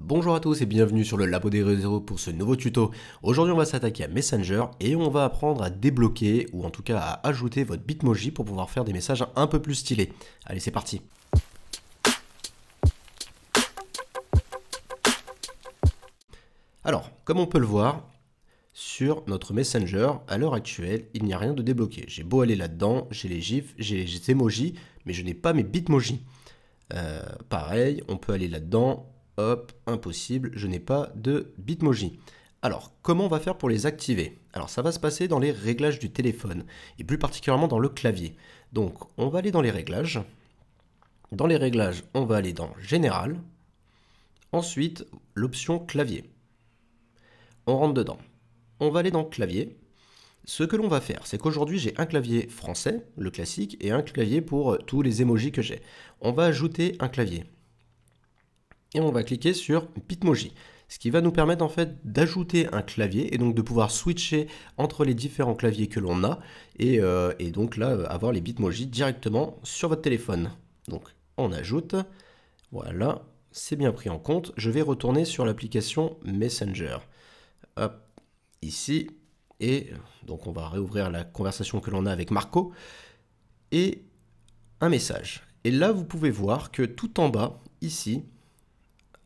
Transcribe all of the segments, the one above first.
Bonjour à tous et bienvenue sur le Labo des réseaux pour ce nouveau tuto. Aujourd'hui on va s'attaquer à Messenger et on va apprendre à débloquer ou en tout cas à ajouter votre Bitmoji pour pouvoir faire des messages un peu plus stylés. Allez c'est parti Alors, comme on peut le voir, sur notre Messenger, à l'heure actuelle, il n'y a rien de débloqué. J'ai beau aller là-dedans, j'ai les gifs, j'ai les emojis, mais je n'ai pas mes bitmoji. Euh, pareil, on peut aller là-dedans, Hop, impossible, je n'ai pas de Bitmoji. Alors, comment on va faire pour les activer Alors, ça va se passer dans les réglages du téléphone, et plus particulièrement dans le clavier. Donc, on va aller dans les réglages. Dans les réglages, on va aller dans Général. Ensuite, l'option clavier. On rentre dedans. On va aller dans clavier. Ce que l'on va faire, c'est qu'aujourd'hui j'ai un clavier français, le classique, et un clavier pour euh, tous les emojis que j'ai. On va ajouter un clavier et on va cliquer sur Bitmoji ce qui va nous permettre en fait d'ajouter un clavier et donc de pouvoir switcher entre les différents claviers que l'on a euh, et, donc là avoir les Bitmoji directement sur votre téléphone. Donc on ajoute, voilà, c'est bien pris en compte. Je vais retourner sur l'application Messenger. Hop, ici, et donc on va réouvrir la conversation que l'on a avec Marco et un message. Et là vous pouvez voir que tout en bas, ici,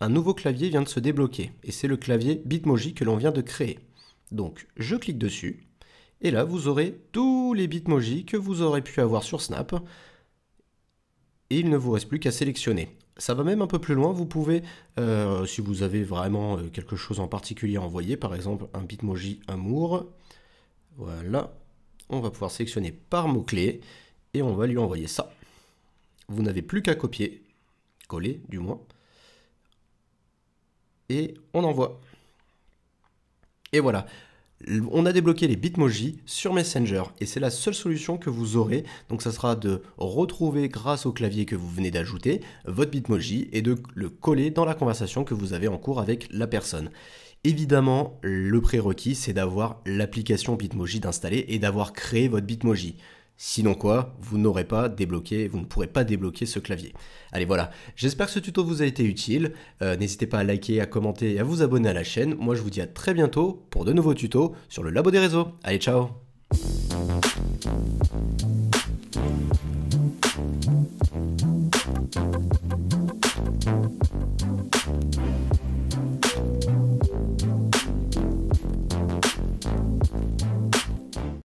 un nouveau clavier vient de se débloquer, et c'est le clavier Bitmoji que l'on vient de créer. Donc je clique dessus, et là vous aurez tous les Bitmoji que vous aurez pu avoir sur Snap, et il ne vous reste plus qu'à sélectionner. Ça va même un peu plus loin, vous pouvez, euh, si vous avez vraiment euh, quelque chose en particulier à envoyer, par exemple un Bitmoji amour, voilà, on va pouvoir sélectionner par mot-clé, et on va lui envoyer ça. Vous n'avez plus qu'à copier, coller du moins, et on envoie. Et voilà. On a débloqué les Bitmoji sur Messenger et c'est la seule solution que vous aurez. Donc ça sera de retrouver grâce au clavier que vous venez d'ajouter votre Bitmoji et de le coller dans la conversation que vous avez en cours avec la personne. Évidemment, le prérequis c'est d'avoir l'application Bitmoji d'installer et d'avoir créé votre Bitmoji. Sinon quoi, vous n'aurez pas débloqué, vous ne pourrez pas débloquer ce clavier. Allez voilà, j'espère que ce tuto vous a été utile. Euh, n'hésitez pas à liker, à commenter et à vous abonner à la chaîne. Moi je vous dis à très bientôt pour de nouveaux tutos sur le Labo des réseaux. Allez ciao